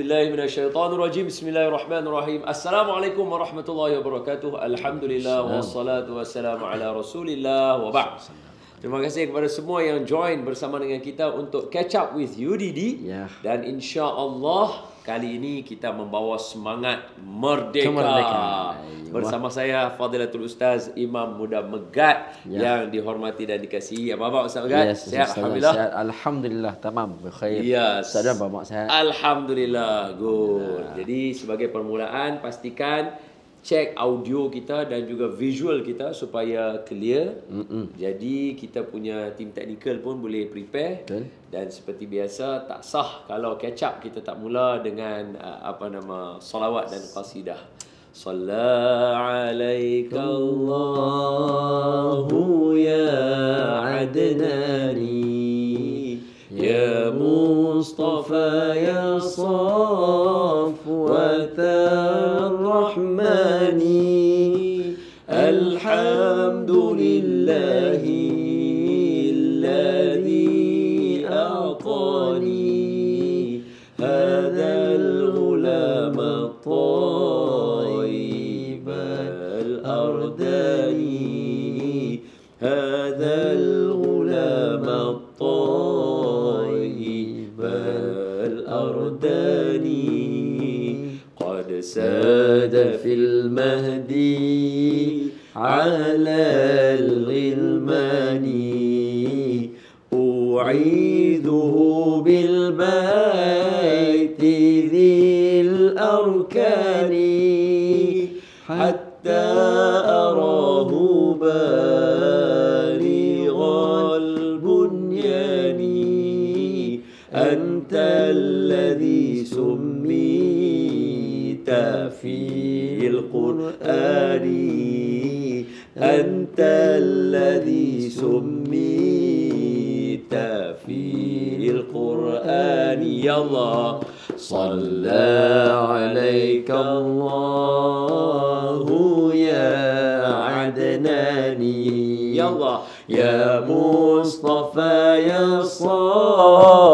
billahi minasy syaithanir rajim. Bismillahirrahmanirrahim. Assalamualaikum warahmatullahi wabarakatuh. Alhamdulillah wassalatu wassalamu ala Rasulillah wa ba'd. Terima kasih kepada semua yang join bersama dengan kita untuk catch up with UDD yeah. dan insya-Allah kali ini kita membawa semangat merdeka bersama saya Fadilatul Ustaz Imam Muda Megat ya. yang dihormati dan dikasihi. Apa khabar Ustaz Megat? Yes, sihat alhamdulillah. Sihat alhamdulillah tamam. Bikhair. Yes. Ustaz dan bapak sihat. Alhamdulillah. Good. Ya. Jadi sebagai permulaan pastikan cek audio kita dan juga visual kita supaya clear. Mm-mm. Jadi kita punya tim teknikal pun boleh prepare. Betul. Dan seperti biasa tak sah kalau catch up kita tak mula dengan uh, apa nama solawat dan qasidah. صلى عليك الله يا عدناني يا مصطفى يا صفوة الرحمن الحمد لله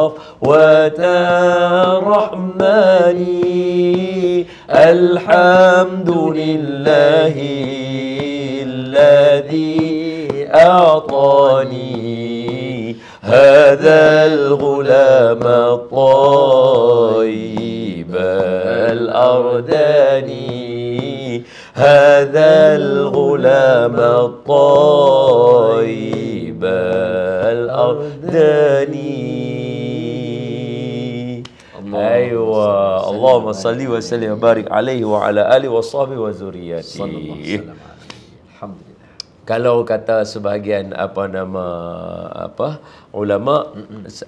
صفوة الرحمن الحمد لله الذي أعطاني هذا الغلام الطيب الأرداني هذا الغلام الطيب الأرداني Allahumma salli wa sallim wa barik alaihi wa ala alihi wa sahbihi wa zuriyati. Alhamdulillah. Kalau kata sebahagian apa nama apa ulama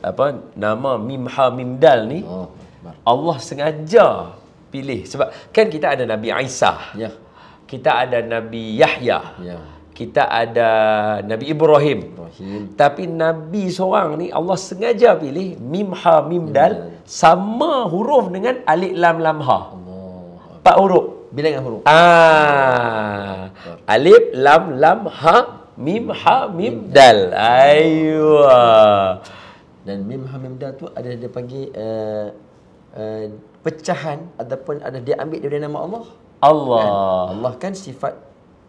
apa nama mim ha mim dal ni oh, Allah sengaja pilih sebab kan kita ada Nabi Isa. Ya. Kita ada Nabi Yahya. Ya kita ada Nabi Ibrahim. Ibrahim. Tapi Nabi seorang ni Allah sengaja pilih mim ha mim dal sama huruf dengan alif lam lam ha. Empat huruf. Bilangan huruf. Ah. Alif lam lam ha mim ha mim dal. ayuh. Dan mim ha mim dal tu ada dia panggil uh, uh, pecahan ataupun ada dia ambil daripada nama Allah. Allah. Kan? Allah kan sifat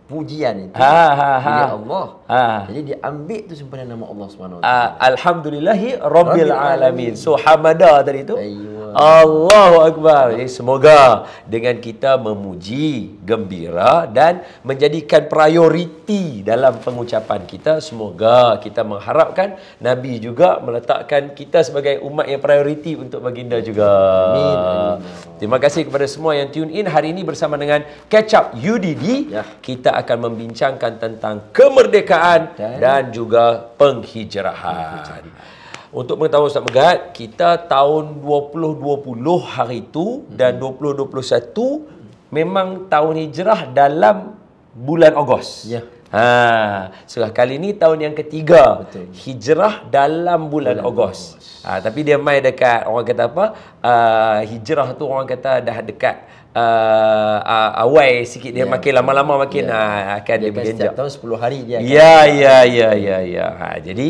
pujian itu ha, ha, ha. Allah. Ha. Jadi ambil tu simpanan nama Allah Subhanahu Wa ah, Taala. Alhamdulillahi rabbil, alamin. So hamada tadi tu. Ayuh. Allahu Akbar. Eh, semoga dengan kita memuji, gembira dan menjadikan prioriti dalam pengucapan kita. Semoga kita mengharapkan Nabi juga meletakkan kita sebagai umat yang prioriti untuk baginda juga. Amin. Terima kasih kepada semua yang tune in hari ini bersama dengan Catch Up UDD. Ya. Kita akan membincangkan tentang kemerdekaan dan, dan juga penghijrahan. penghijrahan. Untuk mengetahui Ustaz Megat, kita tahun 2020 hari itu dan 2021 hmm. memang tahun hijrah dalam bulan Ogos. Ya. Ha, sudah so kali ini tahun yang ketiga Betul. hijrah dalam bulan, bulan Ogos. Ha, tapi dia mai dekat orang kata apa? Uh, hijrah tu orang kata dah dekat uh, ah, uh, ah, awal sikit dia ya, makin lama-lama makin ya. uh, akan dia, dia akan berjenjak. Setiap tahun 10 hari dia akan Ya ya ya ya ya. Ha, jadi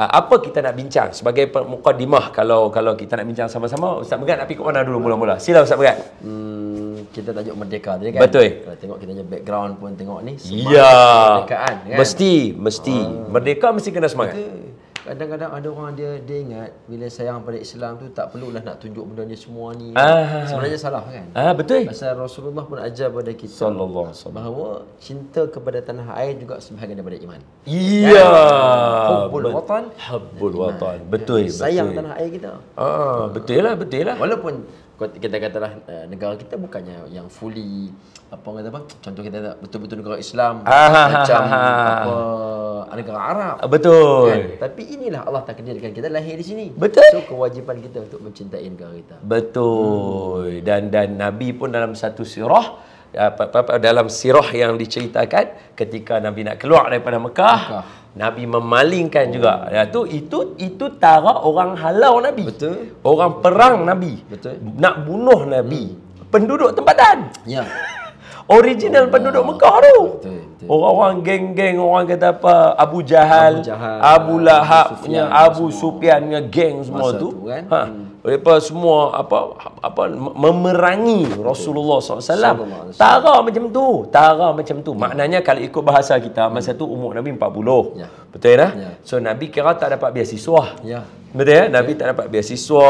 Ah, apa kita nak bincang sebagai mukadimah kalau kalau kita nak bincang sama-sama Ustaz Berat nak pergi mana dulu mula-mula? Sila Ustaz Berat. Hmm, kita tajuk Merdeka tadi kan? Betul. Kalau tengok kita punya background pun tengok ni. Ya. Merdekaan kan? Mesti, mesti. Hmm. Merdeka mesti kena semangat. Betul kadang-kadang ada orang dia dia ingat bila sayang pada Islam tu tak perlulah nak tunjuk benda ni semua ni. Ah, Sebenarnya salah kan? Ah betul. Pasal Rasulullah pun ajar pada kita sallallahu alaihi bahawa cinta kepada tanah air juga sebahagian daripada iman. Iya. Kan? Hubbul Bet- wathan. Hubbul wathan. Betul, betul. Sayang betul. tanah air kita. Ah betul lah, betul lah. Walaupun kita katalah eh, negara kita bukannya yang fully apa orang kata bang contoh kita betul-betul negara Islam aha, ha, ha, macam aha. Ha. apa ah, negara Arab ah, betul kan? tapi inilah Allah takdirkan kita lahir di sini betul so kewajipan kita untuk mencintai negara kita betul hmm. dan dan nabi pun dalam satu sirah dalam sirah yang diceritakan ketika nabi nak keluar daripada Mekah, Mekah. Nabi memalingkan oh. juga. Ya tu itu itu tara orang halau Nabi. Betul. Orang perang Nabi. Betul. Nak bunuh Nabi. Hmm. Penduduk tempatan. Ya. Original oh, penduduk Mekah tu. Orang-orang geng-geng orang kata apa Abu Jahal, Abu, Jahal, Abu Lahab, Abu Sufyan, Abu geng semua tu. tu kan? Ha. Hmm mereka semua apa apa memerangi Rasulullah SAW. Salam. Tara macam tu. Tara macam tu. Maknanya kalau ikut bahasa kita, masa tu umur Nabi 40. Ya. Betul tak? Ya? Ya. So Nabi kira tak dapat beasiswa. Ya. Betul ya? Nabi ya. tak dapat beasiswa.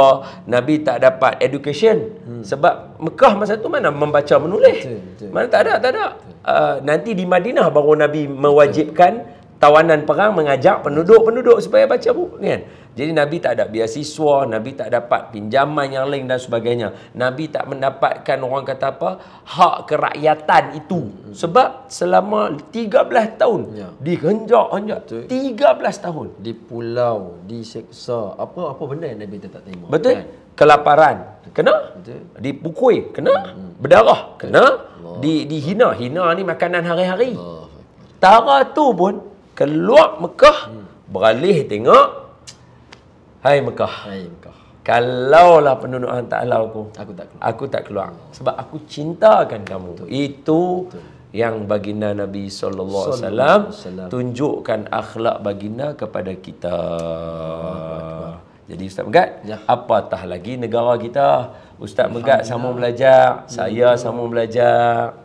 Nabi tak dapat education. Hmm. Sebab Mekah masa tu mana membaca menulis. Betul, betul. Mana tak ada, tak ada. Uh, nanti di Madinah baru Nabi mewajibkan tawanan perang mengajak penduduk-penduduk supaya baca buku. Kan? Jadi Nabi tak ada biasiswa, Nabi tak dapat pinjaman yang lain dan sebagainya. Nabi tak mendapatkan orang kata apa? Hak kerakyatan itu. Hmm. Sebab selama 13 tahun ya. digenjak-genjak. 13 tahun. Di pulau, diseksa. Apa apa benda yang Nabi tak terima? Betul. Kan? Kelaparan. Kena. Betul. Dipukui. Kena. Hmm. hmm. Berdarah. Kena. Di, dihina. Hina ni makanan hari-hari. Allah. Tara tu pun keluar Mekah. Hmm. Beralih tengok Hai Mekah. Hai Mekah. Kalaulah penduduk hang tak aku, aku tak keluar. Aku tak keluar sebab aku cintakan kamu. Betul. Itu Betul. yang baginda Nabi sallallahu alaihi wasallam tunjukkan akhlak baginda kepada kita. Jadi Ustaz Megat, ya. apatah lagi negara kita. Ustaz Megat sama belajar, ya. saya sama belajar.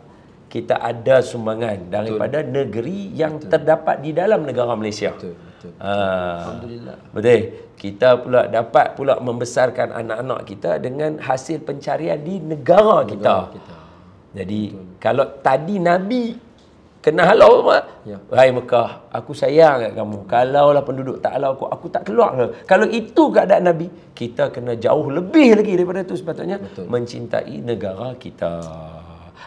Kita ada sumbangan daripada Betul. negeri yang Betul. terdapat di dalam negara Malaysia. Betul. Ha. Alhamdulillah. Betul. Kita pula dapat pula membesarkan anak-anak kita dengan hasil pencarian di negara, negara kita. kita. Jadi Betul. kalau tadi Nabi kena halau apa? Ya. Hai Mekah, aku sayang kat kamu. Kalaulah penduduk tak halau aku, aku tak keluar. Kalau itu keadaan Nabi, kita kena jauh lebih lagi daripada itu sepatutnya Betul. mencintai negara kita.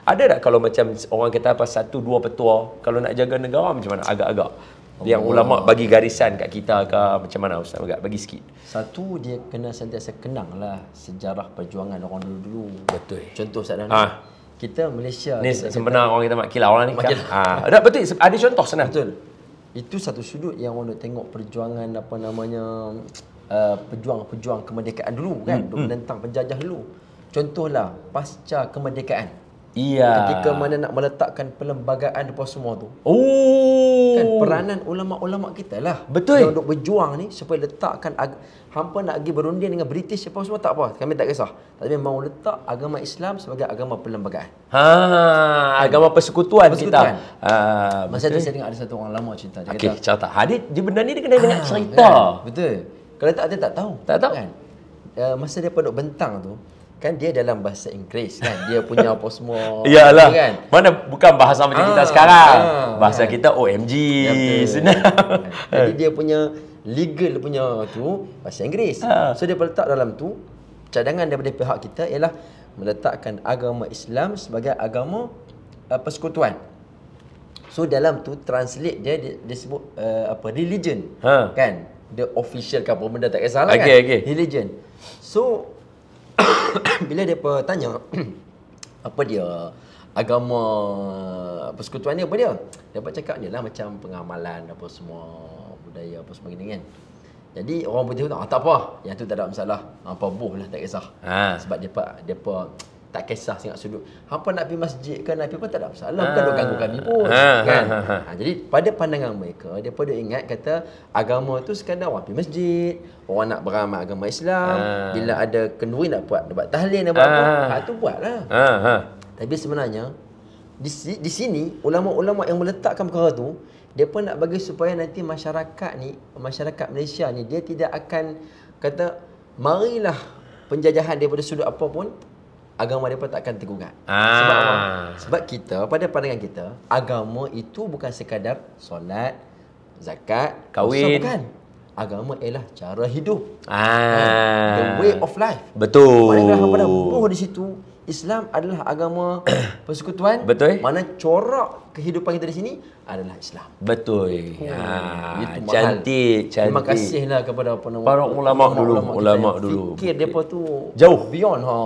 Ada tak kalau macam orang kata apa satu dua petua kalau nak jaga negara macam mana agak-agak Allah. yang ulama bagi garisan kat kita ke macam mana ustaz agak bagi sikit satu dia kena sentiasa kenang lah sejarah perjuangan orang dulu-dulu betul contoh ustaz dan ha. kita Malaysia ni sebenarnya orang kita makila orang ni makila. ha betul ada contoh senang betul itu satu sudut yang orang nak tengok perjuangan apa namanya uh, pejuang-pejuang kemerdekaan dulu kan hmm. menentang hmm. penjajah dulu contohlah pasca kemerdekaan Iya. Ketika mana nak meletakkan perlembagaan apa semua tu. Oh. Kan peranan ulama-ulama kita lah. Betul. Yang duk berjuang ni supaya letakkan ag- hampa nak pergi berunding dengan British apa semua tak apa. Kami tak kisah. Tapi mau letak agama Islam sebagai agama perlembagaan. Ha, kan? agama persekutuan, persekutuan. kita. Ah, ha, Masa tu saya dengar ada satu orang lama cerita. Dia okay, cerita. Hadid, dia benda ni dia kena ha, dengar cerita. Kan? Betul. Kalau tak, dia tak tahu. Tak tahu. Kan? Uh, masa dia duduk bentang tu, kan dia dalam bahasa Inggeris kan dia punya apa semua iyalah kan? mana bukan bahasa macam ah, kita sekarang ah, ya. bahasa kan? kita OMG ya, senang jadi dia punya legal punya tu bahasa Inggeris ah. so dia letak dalam tu cadangan daripada pihak kita ialah meletakkan agama Islam sebagai agama uh, persekutuan so dalam tu translate dia disebut dia uh, apa religion ha. kan the official ke apa benda tak kisahlah okay, kan okay. religion so bila dia depa tanya apa dia agama persekutuan dia apa dia? Depa cakap dia lah macam pengamalan apa semua budaya apa semua gini kan. Jadi orang putih tu ah, tak apa, yang tu tak ada masalah. Ah, apa boh lah tak kisah. Ha. Sebab dia depa tak kisah sangat sudut. apa nak pergi masjid ke nak pergi pun tak ada masalah. Ha. Bukan ha. ganggu kami pun. Ha. ha kan? Ha, ha. Ha. Jadi pada pandangan mereka, dia mereka ingat kata agama tu sekadar orang pergi masjid, orang nak beramal agama Islam, ha. bila ada kenduri nak buat debat tahlil nak buat ah. ha. apa, hak tu buatlah. Ha. ha. Tapi sebenarnya di, di sini ulama-ulama yang meletakkan perkara tu, dia pun nak bagi supaya nanti masyarakat ni, masyarakat Malaysia ni dia tidak akan kata marilah penjajahan daripada sudut apa pun agama mereka tak akan tergugat. Ah. Sebab apa? Sebab kita pada pandangan kita agama itu bukan sekadar solat, zakat, kahwin. Usah, agama ialah cara hidup. Ah. ah. The way of life. Betul. Pada dah di situ, Islam adalah agama persekutuan. Betul. Mana corak kehidupan kita di sini adalah Islam. Betul. Oh, ya. cantik, cantik. Terima kasihlah kepada apa nama para ulama dulu, ulama dulu. Fikir depa tu jauh beyond ha. Ah,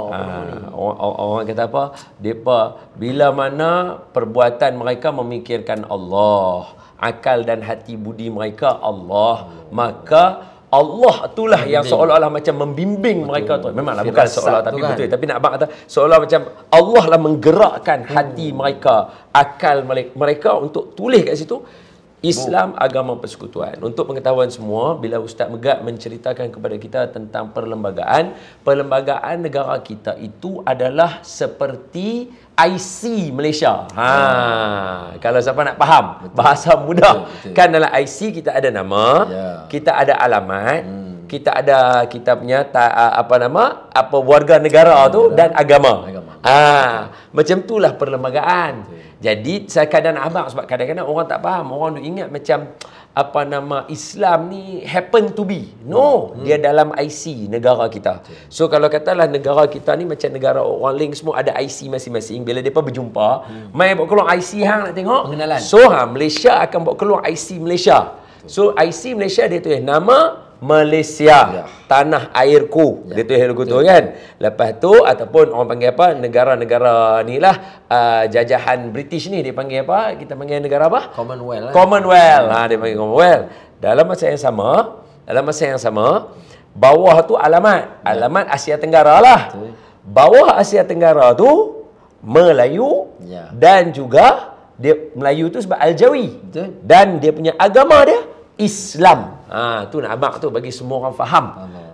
orang, orang, orang kata apa? Depa bila mana perbuatan mereka memikirkan Allah akal dan hati budi mereka Allah maka Allah itulah yang seolah-olah macam membimbing betul. mereka tu memanglah bukan seolah tapi kan. betul tapi nak abang kata seolah macam Allah lah menggerakkan hmm. hati mereka akal mereka untuk tulis kat situ Islam agama persekutuan. Untuk pengetahuan semua, bila Ustaz Megat menceritakan kepada kita tentang perlembagaan, perlembagaan negara kita itu adalah seperti IC Malaysia. Ha, kalau siapa nak faham, betul. bahasa mudah. Betul, betul. Kan dalam IC kita ada nama, yeah. kita ada alamat, hmm. kita ada kita punya ta, apa nama? Apa warga negara, negara tu dan agama. agama. Ha, macam itulah perlembagaan. Betul. Jadi saya kadang keadaan abang sebab kadang-kadang orang tak faham. Orang duk ingat macam apa nama Islam ni happen to be. No, hmm. dia dalam IC negara kita. So kalau katalah negara kita ni macam negara orang lain semua ada IC masing-masing. Bila depa berjumpa, hmm. mai buat keluar IC hang nak tengok kenalan. So ha Malaysia akan buat keluar IC Malaysia. So IC Malaysia dia tu ya nama Malaysia ya. tanah airku ya. dia tulis logo tu ya. kan lepas tu ataupun orang panggil apa negara-negara ni lah uh, jajahan British ni dia panggil apa kita panggil negara apa Commonwealth lah. Commonwealth ya. ha, dia panggil Commonwealth dalam masa yang sama dalam masa yang sama bawah tu alamat ya. alamat Asia Tenggara lah bawah Asia Tenggara tu Melayu ya. dan juga dia Melayu tu sebab Aljawi Betul. dan dia punya agama dia Islam. Ha, tu nak abang tu bagi semua orang faham.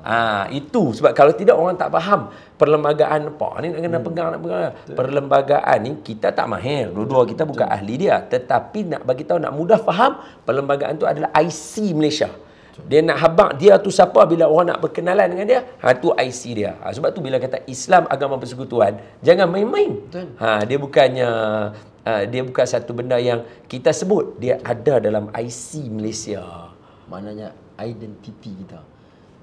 Ha, itu sebab kalau tidak orang tak faham perlembagaan apa ni nak kena hmm. pegang nak pegang. Perlembagaan ni kita tak mahir. Dua-dua kita bukan Betul. ahli dia tetapi nak bagi tahu nak mudah faham perlembagaan tu adalah IC Malaysia. Dia nak habak dia tu siapa bila orang nak berkenalan dengan dia? Ha tu IC dia. Ha, sebab tu bila kata Islam agama persekutuan, jangan main-main. Ha dia bukannya Uh, dia bukan satu benda yang kita sebut dia ada dalam IC Malaysia maknanya identiti kita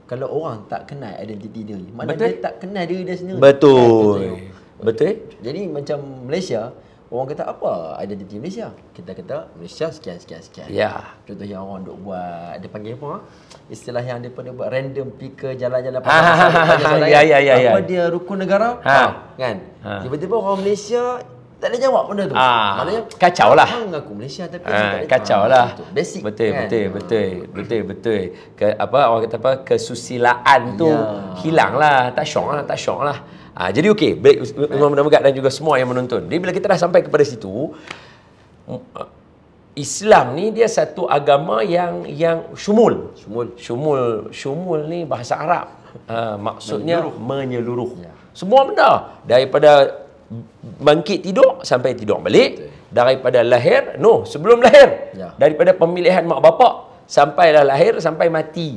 kalau orang tak kenal identiti dia mana dia tak kenal diri dia sendiri betul dia kan, betul jadi macam Malaysia orang kata apa identiti Malaysia kita kata Malaysia sekian sekian sekian ya yeah. contoh yang orang duk buat dia panggil apa ah? istilah yang depa buat random picker jalan-jalan apa ah, ya ya ya apa ya. dia rukun negara ha. Ha. kan ha. tiba-tiba orang Malaysia tak ada jawab benda tu. Ah, Maknanya kacau lah. Mengaku Malaysia tapi ah, kacau lah. Basic betul, kan? betul, ah. betul, betul, betul, Ke, apa orang kata apa kesusilaan tu ya. hilang lah, tak syok lah, tak syok lah. Ah, jadi okey, baik Imam Nabugat dan juga semua yang menonton. Jadi bila kita dah sampai kepada situ, mm, uh, Islam ni dia satu agama yang yang syumul. Syumul. Syumul, syumul ni bahasa Arab. Uh, maksudnya menyeluruh. menyeluruh. Ya. Semua benda daripada bangkit tidur sampai tidur balik Betul. daripada lahir no sebelum lahir ya. daripada pemilihan mak bapak sampailah lahir sampai mati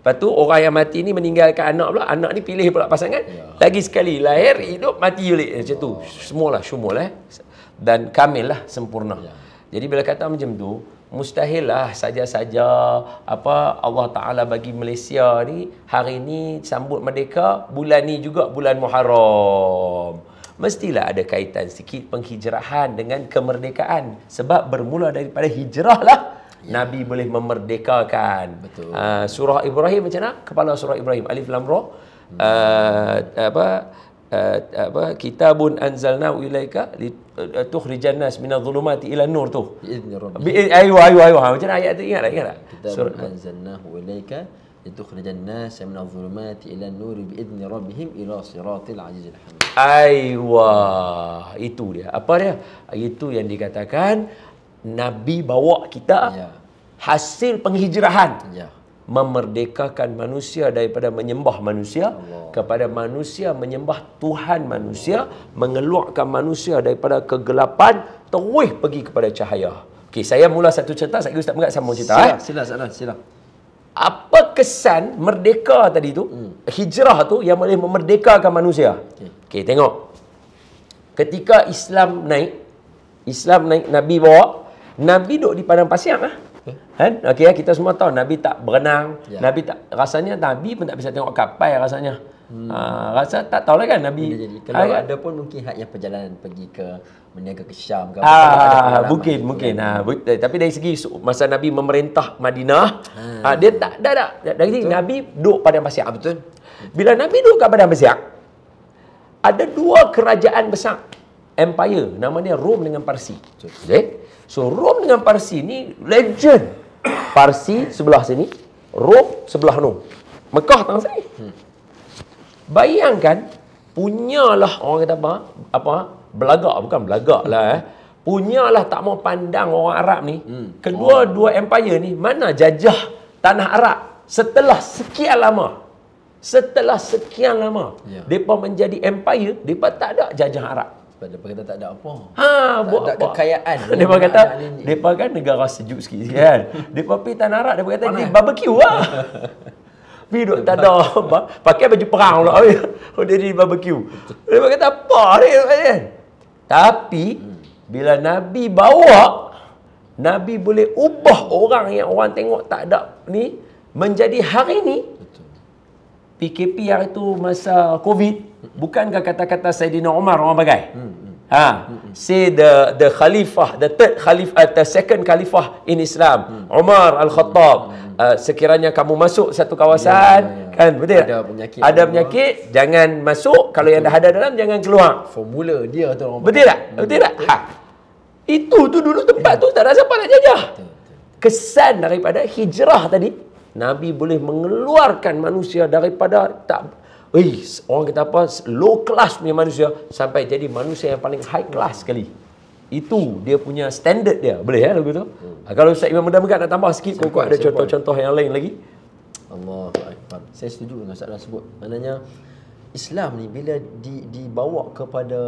lepas tu orang yang mati ni meninggalkan anak pula anak ni pilih pula pasangan ya. lagi sekali lahir hidup mati balik macam tu oh. semualah semua lah eh. dan kamil lah sempurna ya. jadi bila kata macam tu mustahil lah saja-saja apa Allah Taala bagi Malaysia ni hari ni sambut merdeka bulan ni juga bulan Muharram mestilah ada kaitan sikit penghijrahan dengan kemerdekaan sebab bermula daripada hijrahlah ya. nabi boleh memerdekakan betul ha, surah ibrahim macam mana kepala surah ibrahim alif lam ra hmm. uh, apa Uh, apa kitabun anzalna ilaika litukhrijan eh, nas minaz zulumati ila nur tu ayo ayo ayo macam ayat tu ingat tak ingat tak kitabun anzalna ilaika يدخل الناس من الظلمات الى النور باذن ربهم الى صراط العزيز الحميد ايوه itu dia apa dia itu yang dikatakan nabi bawa kita ya. hasil penghijrahan ya memerdekakan manusia daripada menyembah manusia Allah. kepada manusia menyembah Tuhan manusia Allah. mengeluarkan manusia daripada kegelapan terus pergi kepada cahaya. Okay, saya mula satu cerita saya ustaz Mengat sambung cerita. Sila, eh. sila sila sila apa kesan merdeka tadi tu hmm. hijrah tu yang boleh memerdekakan manusia okey okay, tengok ketika Islam naik Islam naik nabi bawa nabi duduk di padang pasir lah. Eh? Kan? Okey, ya, kita semua tahu Nabi tak berenang. Ya. Nabi tak rasanya Nabi pun tak bisa tengok kapal rasanya. Hmm. Ha, rasa tak tahulah kan Nabi. Jadi, kalau ha, ada pun mungkin had yang perjalanan pergi ke meniaga ke Syam ke ha, Mungkin, mungkin. Kan? Ha, but, eh, tapi dari segi masa Nabi memerintah Madinah, ha. Ha, dia tak, tak, tak. Dari segi Nabi duduk pada Masyak, betul? Bila Nabi duduk pada Masyak, ada dua kerajaan besar. Empire, Nama dia Rom dengan Parsi. Okay? So, Rom dengan Parsi ni legend. Parsi sebelah sini, Rom sebelah Nung. Mekah tangan sini. Hmm. Bayangkan punyalah orang kata apa? Apa? Belagak bukan belagak lah eh. Punyalah tak mau pandang orang Arab ni. Hmm. Kedua-dua oh. empire ni mana jajah tanah Arab setelah sekian lama. Setelah sekian lama ya. depa menjadi empire, depa tak ada jajah Arab. Sebab depa kata tak ada apa. Ha, tak buat ada apa? kekayaan. Depa kata depa kan negara sejuk sikit kan. depa pi tanah Arab depa kata ni barbecue lah. Pergi duduk tak ada apa. Pakai baju perang pula. Oh, dia di barbecue. Dia kata, apa ni? Tapi, bila Nabi bawa, Nabi boleh ubah orang yang orang tengok tak ada ni, menjadi hari ni, PKP hari tu masa COVID, bukankah kata-kata Saidina Omar orang bagai? Hmm. Ha, say the the khalifah the third khalifah uh, the second khalifah in Islam hmm. Umar Al-Khattab hmm. uh, sekiranya kamu masuk satu kawasan ya, ya, ya. kan betul ada penyakit ada penyakit jangan masuk kalau yang dah ada dalam jangan keluar formula dia tu orang betul tak hmm. betul tak ha. itu tu dulu tempat ya. tu tak rasa apa nak jajah kesan daripada hijrah tadi nabi boleh mengeluarkan manusia daripada tak Ui, orang kata apa low class punya manusia sampai jadi manusia yang paling high class hmm. sekali. Itu dia punya standard dia. Boleh ya lagu tu? Hmm. Ah, kalau Ustaz Imam Muda nak tambah sikit, kok ada contoh-contoh yang lain lagi? Allah Akbar. Saya setuju dengan Ustaz Allah sebut. Maknanya, Islam ni bila di, dibawa kepada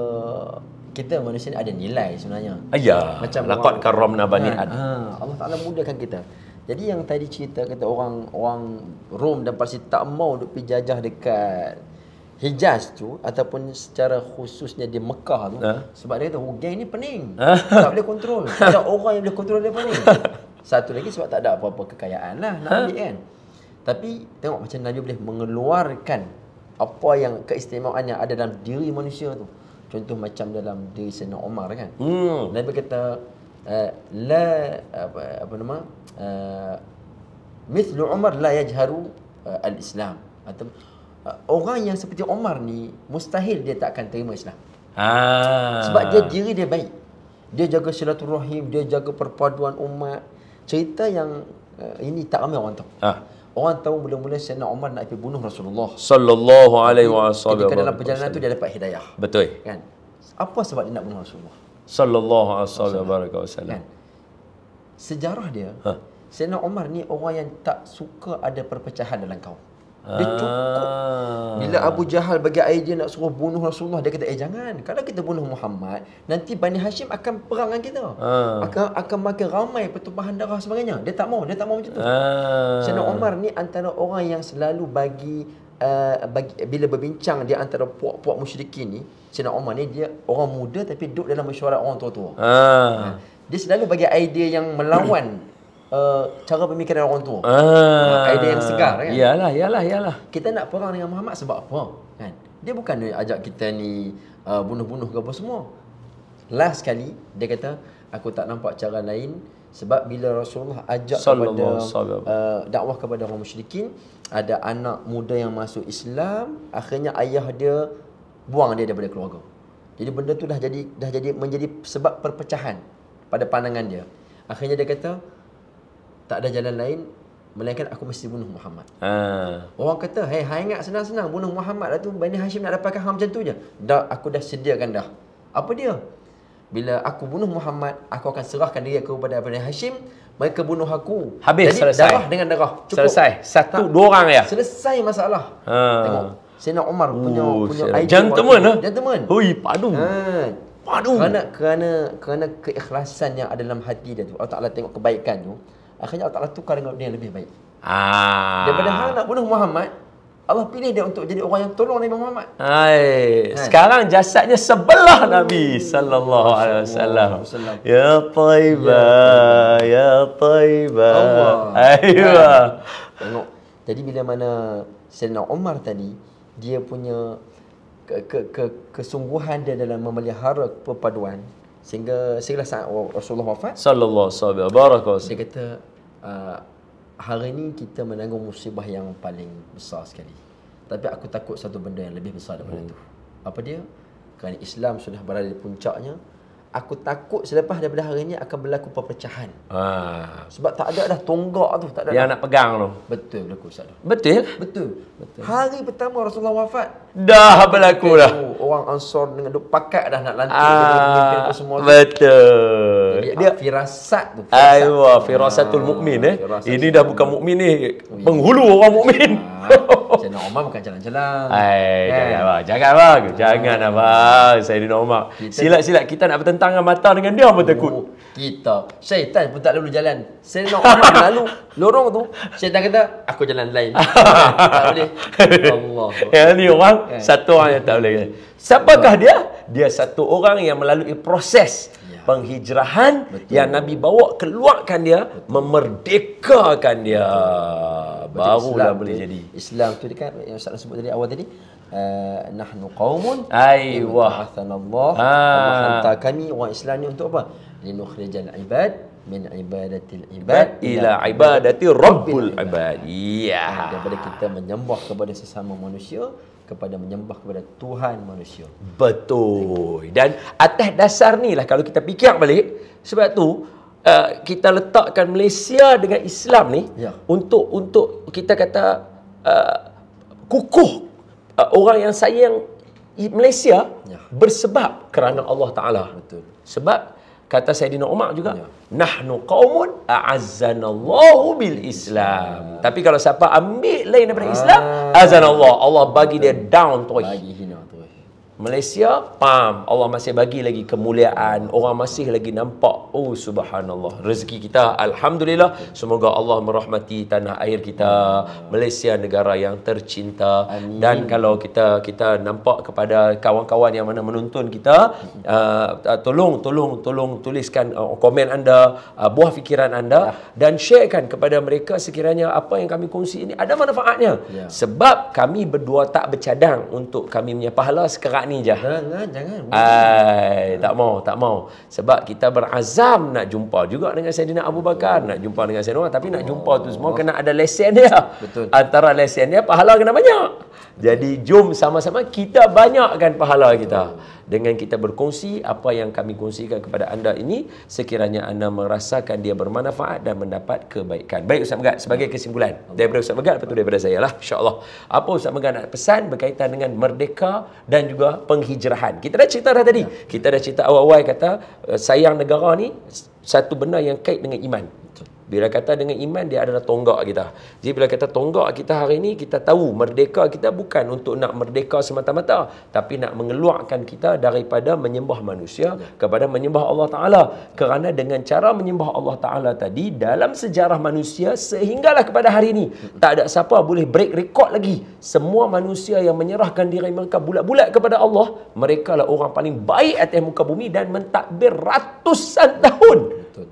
kita manusia ni ada nilai sebenarnya. Ya, Macam lakot karam bani kan? ad. Ha, ah, Allah Ta'ala mudahkan kita. Jadi yang tadi cerita kata orang orang Rom dan Parsi tak mau duk pergi jajah dekat Hijaz tu ataupun secara khususnya di Mekah tu uh. sebab dia kata oh, geng ni pening. Uh. Tak boleh kontrol. ada orang yang boleh kontrol dia pening. Satu lagi sebab tak ada apa-apa kekayaan lah nak ha? ambil kan. Tapi tengok macam Nabi boleh mengeluarkan apa yang keistimewaan yang ada dalam diri manusia tu. Contoh macam dalam diri Sayyidina Omar kan. Hmm. Nabi kata eh, la apa, apa nama مثل عمر لا يجهر الاسلام atau eh, orang yang seperti Umar ni mustahil dia tak akan terima Islam. Ah. Sebab dia diri dia baik. Dia jaga silaturahim, dia jaga perpaduan umat. Cerita yang uh, ini tak ramai orang tahu. Ah. Orang tahu mula-mula Sayyidina Umar nak pergi bunuh Rasulullah sallallahu alaihi wasallam. Ketika dalam perjalanan tu dia dapat hidayah. Betul. Kan? Apa sebab dia nak bunuh Rasulullah? Sallallahu alaihi wasallam sejarah dia huh. Ha. Sayyidina Umar ni orang yang tak suka ada perpecahan dalam kau. dia ah. cukup Bila Abu Jahal bagi idea nak suruh bunuh Rasulullah Dia kata eh jangan Kalau kita bunuh Muhammad Nanti Bani Hashim akan perang dengan kita uh. akan, akan makin ramai pertumpahan darah sebagainya Dia tak mau, Dia tak mau macam tu uh. Sayyidina Umar ni antara orang yang selalu bagi, uh, bagi Bila berbincang di antara puak-puak musyrikin ni Sayyidina Omar ni dia orang muda Tapi duduk dalam mesyuarat orang tua-tua uh dia selalu bagi idea yang melawan uh, cara pemikiran orang tua. Ah. ah. Idea yang segar kan. Iyalah, iyalah, iyalah. Kita nak perang dengan Muhammad sebab apa? Kan? Dia bukan ajak kita ni uh, bunuh-bunuh ke apa semua. Last sekali dia kata aku tak nampak cara lain sebab bila Rasulullah ajak kepada uh, dakwah kepada orang musyrikin ada anak muda yang masuk Islam akhirnya ayah dia buang dia daripada keluarga. Jadi benda tu dah jadi dah jadi menjadi sebab perpecahan pada pandangan dia. Akhirnya dia kata tak ada jalan lain melainkan aku mesti bunuh Muhammad. Ha. Orang kata, hey, hai ingat senang-senang bunuh Muhammad lah tu Bani Hashim nak dapatkan hal macam tu je." Dah aku dah sediakan dah. Apa dia? Bila aku bunuh Muhammad, aku akan serahkan diri aku kepada Bani Hashim, mereka bunuh aku. Habis Jadi, selesai. Darah dengan darah. Cukup. Selesai. Satu tak, dua orang ya. Selesai masalah. Ha. Tengok. Sayyidina Umar punya oh, punya idea. Gentleman. Eh? Gentleman. Hui, padu. Ha. Waduh. Kerana kerana kerana keikhlasan yang ada dalam hati dia tu. Allah Taala tengok kebaikan tu. Akhirnya Allah Taala tukar dengan dia yang lebih baik. Ah. Daripada hang nak bunuh Muhammad, Allah pilih dia untuk jadi orang yang tolong Nabi Muhammad. Hai. Ha. Sekarang jasadnya sebelah Nabi sallallahu alaihi wasallam. Ya, ya taiba, ya taiba. Ayuh. Tengok. Jadi bila mana Sayyidina Umar tadi dia punya ke, ke, ke, kesungguhan dia dalam memelihara perpaduan sehingga segala saat Rasulullah wafat sallallahu alaihi wasallam dia kata uh, hari ini kita menanggung musibah yang paling besar sekali tapi aku takut satu benda yang lebih besar daripada itu hmm. apa dia kerana Islam sudah berada di puncaknya Aku takut selepas daripada hari ini akan berlaku perpecahan. Ah. Sebab tak ada dah tonggak tu. Tak ada Yang nak pegang tu. Betul Betul? Betul. Betul. Hari pertama Rasulullah wafat, dah berlaku dah. Orang ansur dengan duk pakat dah nak lantik ah, semua. Betul. Dia, dia firasat tu. Aiwa, ah, firasatul ah, mukmin eh. Firasat Ini dah bukan mukmin ni, oh, penghulu orang mukmin. Jangan ah, Omar bukan jalan-jalan. Hai, eh. jangan abang. Jangan abang. Jangan abang. Saya Omar. Silat-silat kita nak bertentang mata dengan dia apa takut? Oh, kita. Syaitan pun tak lalu jalan. Saya nak Omar lalu lorong tu. Syaitan kata, aku jalan lain. tak boleh. Allah. Yang ni orang kan? satu orang yang tak boleh. Kan? Siapakah dia? Dia satu orang yang melalui proses ya. penghijrahan Betul. yang Nabi bawa keluarkan dia, Betul. memerdekakan dia. Betul. Barulah Islam boleh tu, jadi. Islam tu dekat yang Ustaz sebut tadi awal tadi. Uh, nahnu qaumun aywa hasanallah ha. Ah. Allah kami orang Islam ni untuk apa? Linukhrijal ibad min ibadatil ibad ila ibadati rabbul ibad. Ya. Daripada kita menyembah kepada sesama manusia kepada menyembah kepada Tuhan manusia. Betul. Dan atas dasar ni lah kalau kita fikir balik, sebab tu uh, kita letakkan Malaysia dengan Islam ni ya. untuk untuk kita kata uh, kukuh uh, orang yang sayang Malaysia ya. bersebab kerana Allah Ta'ala. Betul. Sebab kata Saidina Umar juga ya. nahnu qaumun a'azzanallahu bil Islam. Ya. Tapi kalau siapa ambil lain daripada ah. Islam, azanallah Allah bagi dia down terus. Malaysia, pam, Allah masih bagi lagi kemuliaan. Orang masih lagi nampak. Oh, subhanallah. Rezeki kita, Alhamdulillah. Semoga Allah merahmati tanah air kita. Malaysia negara yang tercinta. Amin. Dan kalau kita kita nampak kepada kawan-kawan yang mana menonton kita, uh, uh, tolong, tolong, tolong tuliskan uh, komen anda, uh, buah fikiran anda. Ya. Dan sharekan kepada mereka sekiranya apa yang kami kongsi ini ada manfaatnya. Ya. Sebab kami berdua tak bercadang untuk kami punya pahala sekarang ni je. Jangan, jangan. Ay, tak mau, tak mau. Sebab kita berazam nak jumpa juga dengan Saidina Abu Bakar, Betul. nak jumpa dengan Saidina Umar, tapi oh. nak jumpa tu semua oh. kena ada lesen dia. Betul. Antara lesen dia pahala kena banyak. Jadi jom sama-sama kita banyakkan pahala kita dengan kita berkongsi apa yang kami kongsikan kepada anda ini sekiranya anda merasakan dia bermanfaat dan mendapat kebaikan. Baik Ustaz Megat, sebagai kesimpulan daripada Ustaz Megat, betul daripada saya lah insyaAllah. Apa Ustaz Megat nak pesan berkaitan dengan merdeka dan juga penghijrahan. Kita dah cerita dah tadi. Ya. Kita dah cerita awal-awal kata eh, sayang negara ni satu benda yang kait dengan iman. Bila kata dengan iman, dia adalah tonggak kita. Jadi bila kata tonggak kita hari ini, kita tahu merdeka kita bukan untuk nak merdeka semata-mata. Tapi nak mengeluarkan kita daripada menyembah manusia kepada menyembah Allah Ta'ala. Kerana dengan cara menyembah Allah Ta'ala tadi, dalam sejarah manusia sehinggalah kepada hari ini. Tak ada siapa boleh break record lagi. Semua manusia yang menyerahkan diri mereka bulat-bulat kepada Allah, mereka lah orang paling baik atas muka bumi dan mentadbir ratusan tahun. Betul.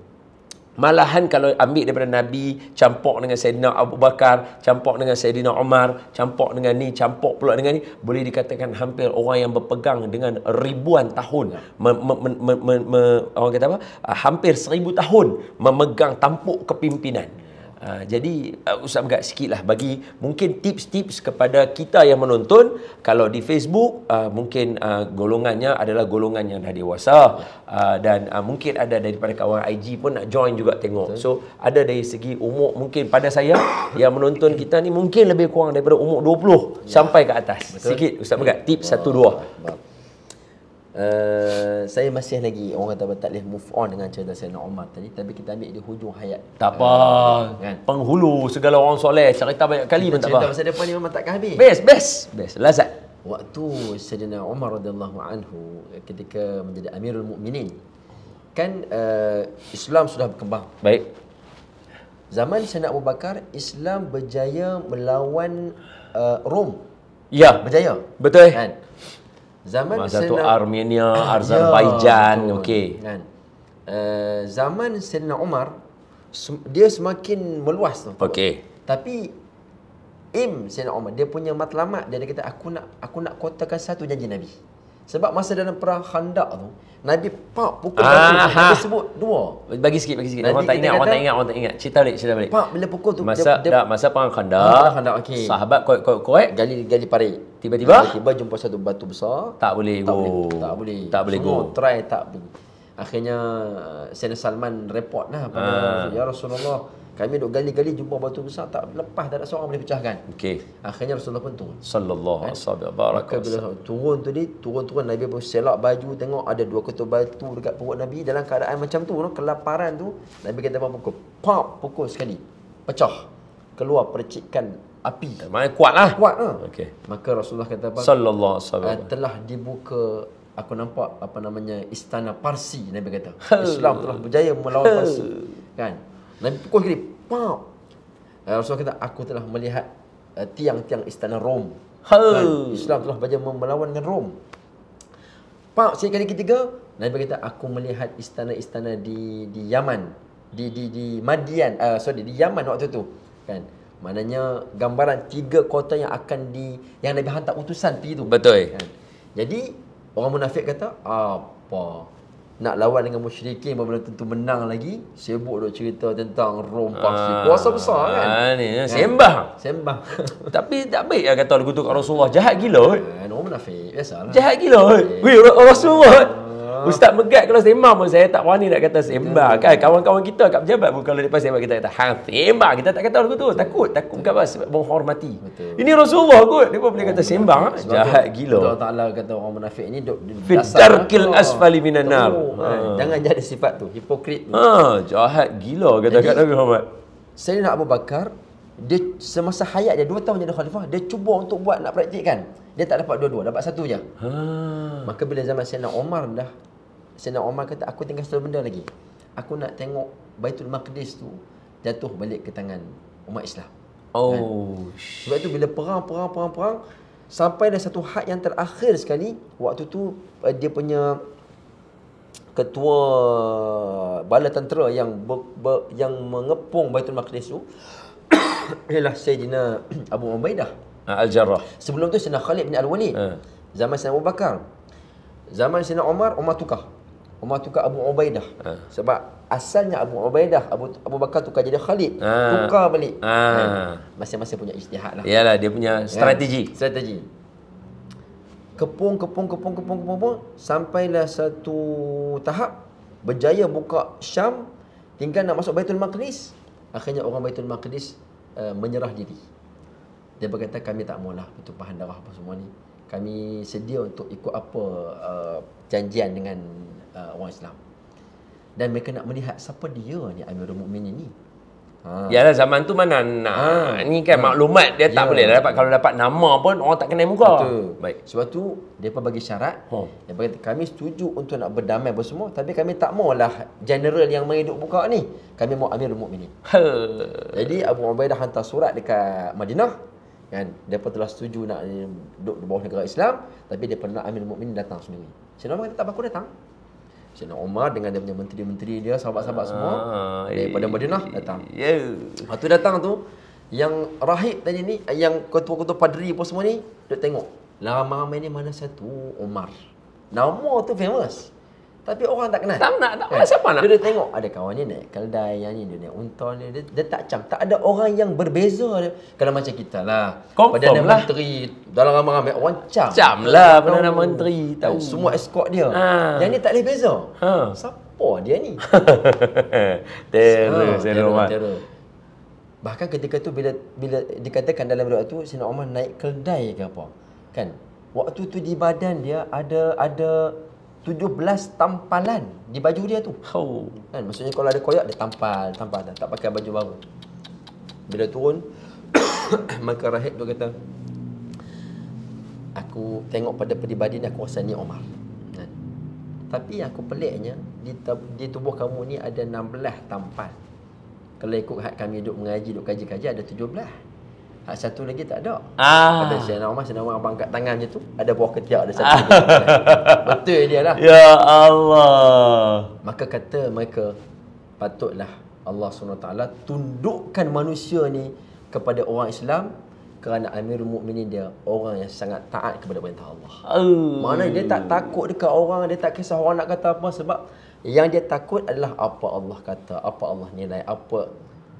Malahan kalau ambil daripada Nabi, campok dengan Sayyidina Abu Bakar, campok dengan Sayyidina Omar, campok dengan ni, campok pula dengan ni, boleh dikatakan hampir orang yang berpegang dengan ribuan tahun, ya. me, me, me, me, me, me, orang kata apa, ah, hampir seribu tahun memegang tampuk kepimpinan. Uh, jadi uh, Ustaz agak sikit lah bagi mungkin tips-tips kepada kita yang menonton kalau di Facebook uh, mungkin uh, golongannya adalah golongan yang dah dewasa uh, dan uh, mungkin ada daripada kawan IG pun nak join juga tengok so ada dari segi umur mungkin pada saya yang menonton kita ni mungkin lebih kurang daripada umur 20 ya. sampai ke atas Betul. sikit Ustaz agak tips 1-2 oh, Eh, saya masih lagi orang kata tak boleh move on dengan cerita Sayyidina Umar tadi tapi kita ambil di hujung hayat. Tak apa. Uh, kan? Penghulu segala orang soleh cerita banyak kali pun tak apa. Cerita pasal depan ni memang takkan habis. Best, best. Best. Lazat. Waktu Sayyidina Omar radhiyallahu anhu ketika menjadi Amirul Mukminin kan uh, Islam sudah berkembang. Baik. Zaman Sayyidina Abu Bakar Islam berjaya melawan uh, Rom. Ya, berjaya. Betul. Kan? zaman masa Sena... tu Armenia, ya, Azerbaijan, ya, okey. Kan. Uh, zaman sena Umar dia semakin meluas tu. Okey. Tapi im sena Umar dia punya matlamat dia, dia kata aku nak aku nak kotakan satu janji Nabi. Sebab masa dalam perang Khandak tu, Nabi pak pukul ah, batu. Ha. Nabi sebut dua. Bagi sikit, bagi sikit. Nabi, orang tak ingat, kata, orang tak ingat, orang tak ingat. Cerita balik, cerita balik. Pak bila pukul tu masa dia, dia, masa perang Khandak. Ah, perang Khandak okey. Sahabat koyak koyak koyak gali gali parit. Tiba-tiba ah, tiba jumpa satu batu besar. Tak boleh go. Tak boleh. Tak boleh go. Try tak boleh. Akhirnya Sayyidina Salman report lah pada ah. Ya Rasulullah. Kami duk gali-gali jumpa batu besar tak lepas tak ada seorang boleh pecahkan. Okey. Akhirnya Rasulullah pun turun. Sallallahu eh? alaihi wasallam. bila turun tadi, turun-turun Nabi pun selak baju tengok ada dua kotak batu dekat perut Nabi dalam keadaan macam tu no? kelaparan tu Nabi kata apa pukul. Pop pukul sekali. Pecah. Keluar percikan api. Main kuatlah. Kuat ah. No? Ha. Okey. Maka Rasulullah kata apa? Sallallahu alaihi wasallam. Eh, telah dibuka aku nampak apa namanya istana Parsi Nabi kata. Islam telah berjaya melawan Parsi. Kan? Nabi pukul sekali Pop. Eh, Rasul kata, aku telah melihat eh, tiang-tiang uh, istana Rom. Dan Islam telah banyak melawan dengan Rom. Pak, sekali kali ketiga, Nabi kata, aku melihat istana-istana di di Yaman. Di di di Madian. Uh, sorry, di Yaman waktu tu. Kan? Maknanya gambaran tiga kota yang akan di yang Nabi hantar utusan pergi tu. Betul. Kan? Jadi, orang munafik kata, apa? nak lawan dengan musyrikin pun belum tentu menang lagi sibuk duk cerita tentang Rom pasti ah, kuasa besar ah, kan ha ni ah, eh, sembah sembah tapi tak baik lah kata lagu tu kat Rasulullah jahat gila ha eh, orang munafik lah, biasa lah. jahat gila eh. weh Rasulullah Uh. Ustaz Megat kalau sembang pun saya tak wani nak kata sembang kan. Kawan-kawan kita kat pejabat pun kalau lepas sembang kita kata hang sembang. Kita tak kata betul-betul. Takut. Takut bukan apa sebab menghormati. Ini Rasulullah kot. Dia pun boleh kata sembang. Oh, jahat itu, gila. Allah Ta'ala kata orang munafik ni duduk di dasar. Fidarkil asfali minanar. Oh, kan? ah. Jangan jadi sifat tu. Hipokrit Ha. Jahat gila kata kata Nabi Muhammad. Saya nak Abu Bakar. Dia semasa hayat dia dua tahun jadi khalifah Dia cuba untuk buat nak praktikkan dia tak dapat dua-dua, dapat satu je. Ha. Maka bila zaman Sayyidina Omar dah Sayyidina Omar kata aku tinggal satu benda lagi. Aku nak tengok Baitul Maqdis tu jatuh balik ke tangan umat Islam. Oh. Kan? Sebab tu bila perang perang perang perang sampai dah satu had yang terakhir sekali waktu tu eh, dia punya ketua bala tentera yang ber, ber, yang mengepung Baitul Maqdis tu ialah Sayyidina Abu Ubaidah ah, Al-Jarrah. Sebelum tu Sayyidina Khalid bin Al-Walid. Eh. Zaman Sayyidina Abu Bakar. Zaman Sayyidina Omar Omar tukar. Umar tukar Abu Ubaidah. Ha. Sebab asalnya Abu Ubaidah, Abu, Abu Bakar tukar jadi Khalid. Ha. Tukar balik. Ha. Ha. Masing-masing punya istihad lah. Yalah, dia punya ya. strategi. Ha. Strategi. Kepung, kepung, kepung, kepung, kepung, kepung. Sampailah satu tahap. Berjaya buka Syam. Tinggal nak masuk Baitul Maqdis. Akhirnya orang Baitul Maqdis uh, menyerah diri. Dia berkata, kami tak maulah. Itu pahan darah apa semua ni. Kami sedia untuk ikut apa... Uh, janjian dengan uh, orang Islam. Dan mereka nak melihat siapa dia ni Amirul Mukminin ni. Ha. lah zaman tu mana nak. Ha. Ni kan ha. maklumat dia ya. tak boleh dapat. Kalau dapat nama pun orang tak kenal muka. Betul. Baik. Sebab tu, mereka bagi syarat. Ha. Bagi, kami setuju untuk nak berdamai apa semua. Tapi kami tak maulah general yang menghidup buka ni. Kami mahu Amirul Mukminin. Ha. Jadi Abu Ubaidah hantar surat dekat Madinah kan depa telah setuju nak eh, duduk di bawah negara Islam tapi depa nak amin mukmin datang sendiri Sebab apa kata tak apa aku datang Sebab Omar dengan dia punya menteri-menteri dia sahabat-sahabat ah, semua ee, eh, daripada Madinah eh, datang yeah. Ya. waktu datang tu yang rahib tadi ni yang ketua-ketua padri pun semua ni duk tengok lama ramai ni mana satu Omar. nama tu famous tapi orang tak kenal. Tak nak, tak kenal kan? siapa nak. Dia, dia tengok ada kawan dia naik keldai yang ni, dia naik unta ni. Dia, dia, tak cam. Tak ada orang yang berbeza. Dia. Kalau macam kita lah. Confirm Padana lah. Menteri dalam ramai-ramai orang cam. Cam lah Perdana Menteri. Tahu. Hmm. Semua escort dia. Ha. Yang ni tak boleh beza. Ha. Siapa dia ni? Terus, ha, teror, teror, teror. Bahkan ketika tu bila bila dikatakan dalam riwayat tu Sina Omar naik keldai ke apa. Kan? Waktu tu di badan dia ada ada 17 tampalan di baju dia tu. Oh. Kan? Maksudnya kalau ada koyak, dia tampal, tampal dah. Tak pakai baju baru. Bila turun, maka Rahib tu kata, aku tengok pada peribadi ni, aku rasa ni Omar. Kan? Tapi yang aku peliknya, di, di tubuh kamu ni ada 16 tampal. Kalau ikut kami duduk mengaji, duduk kaji-kaji, ada 17. Ha, satu lagi tak ada. Ah. Ada Sayyidina Umar, Sayyidina Umar angkat tangan je tu, ada buah ketiak ada satu. Ah. Betul dia lah. Ya Allah. Maka kata mereka, patutlah Allah SWT tundukkan manusia ni kepada orang Islam kerana Amir Mukminin dia orang yang sangat taat kepada perintah Allah. Uh. Mana dia tak takut dekat orang, dia tak kisah orang nak kata apa sebab yang dia takut adalah apa Allah kata, apa Allah nilai, apa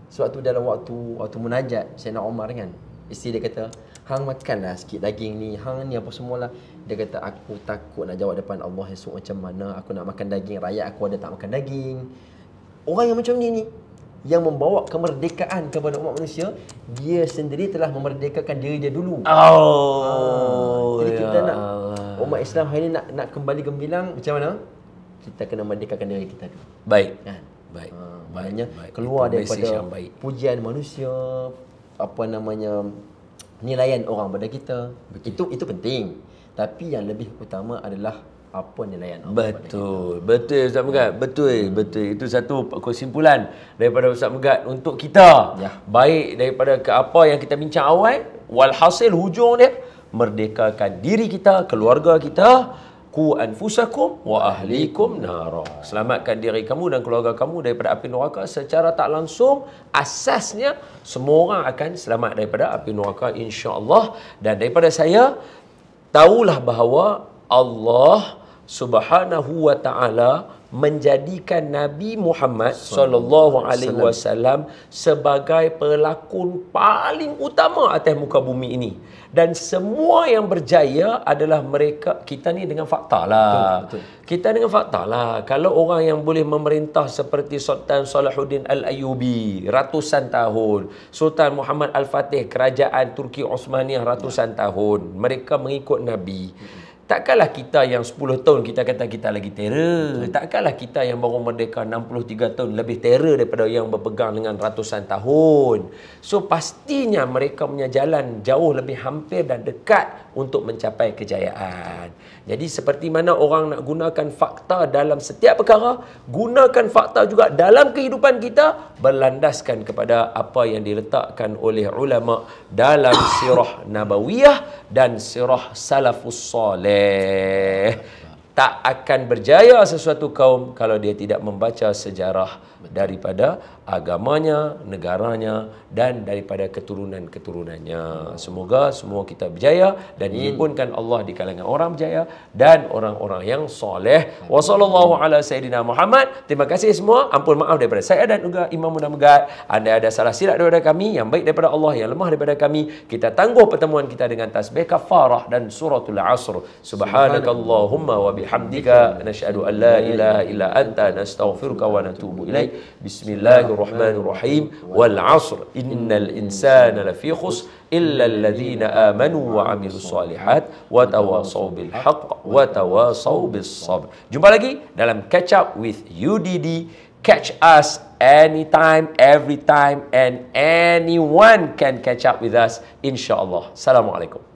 Sewaktu dalam waktu waktu munajat saya nak Omar kan. Isteri dia kata, "Hang makanlah sikit daging ni. Hang ni apa semua lah, Dia kata, "Aku takut nak jawab depan Allah esok macam mana. Aku nak makan daging, rakyat aku ada tak makan daging." Orang yang macam ni ni yang membawa kemerdekaan kepada umat manusia, dia sendiri telah memerdekakan diri dia dulu. Oh. Ha. Jadi kita ya. nak umat Islam hari ni nak nak kembali gembilang, macam mana? Kita kena merdekakan diri kita dulu. Baik. Kan? Baik. Ha namanya baik. keluar itu daripada pujian manusia apa namanya nilaian orang pada kita Betul. itu itu penting tapi yang lebih utama adalah apa nilaian orang betul kita. betul ustaz megat ya. betul betul itu satu kesimpulan daripada ustaz megat untuk kita ya. baik daripada ke apa yang kita bincang awal walhasil hujung dia merdekakan diri kita keluarga kita ku anfusakum wa ahlikum nara. Selamatkan diri kamu dan keluarga kamu daripada api neraka secara tak langsung asasnya semua orang akan selamat daripada api neraka insya-Allah dan daripada saya tahulah bahawa Allah Subhanahu wa taala menjadikan Nabi Muhammad sallallahu alaihi wasallam sebagai pelakon paling utama atas muka bumi ini dan semua yang berjaya adalah mereka kita ni dengan fakta lah betul, betul. kita dengan fakta lah kalau orang yang boleh memerintah seperti Sultan Salahuddin Al ayubi ratusan tahun Sultan Muhammad Al Fatih kerajaan Turki Osmaniyah ratusan ya. tahun mereka mengikut Nabi hmm. Takkanlah kita yang 10 tahun kita kata kita lagi teror. Hmm. Takkanlah kita yang baru merdeka 63 tahun lebih teror daripada yang berpegang dengan ratusan tahun. So pastinya mereka punya jalan jauh lebih hampir dan dekat untuk mencapai kejayaan. Jadi seperti mana orang nak gunakan fakta dalam setiap perkara, gunakan fakta juga dalam kehidupan kita berlandaskan kepada apa yang diletakkan oleh ulama dalam sirah nabawiyah dan sirah salafus soleh tak akan berjaya sesuatu kaum kalau dia tidak membaca sejarah daripada agamanya, negaranya dan daripada keturunan-keturunannya. Semoga semua kita berjaya dan hmm. dihimpunkan Allah di kalangan orang berjaya dan orang-orang yang soleh. Wassalamualaikum warahmatullahi wabarakatuh. Terima kasih semua. Ampun maaf daripada saya dan juga Imam Muda Megat. Anda ada salah silap daripada kami yang baik daripada Allah yang lemah daripada kami. Kita tangguh pertemuan kita dengan tasbih kafarah dan suratul asr. Subhanakallahumma wa بحمدك نشهد أن لا إله إلا أنت نستغفرك ونتوب إليك بسم الله الرحمن الرحيم والعصر إن الإنسان لفي خسر إلا الذين آمنوا وعملوا الصالحات وتواصوا بالحق وتواصوا بالصبر جمع lagi dalam Catch Up with UDD Catch us anytime, every time, and anyone can catch up with us, insyaAllah. Assalamualaikum.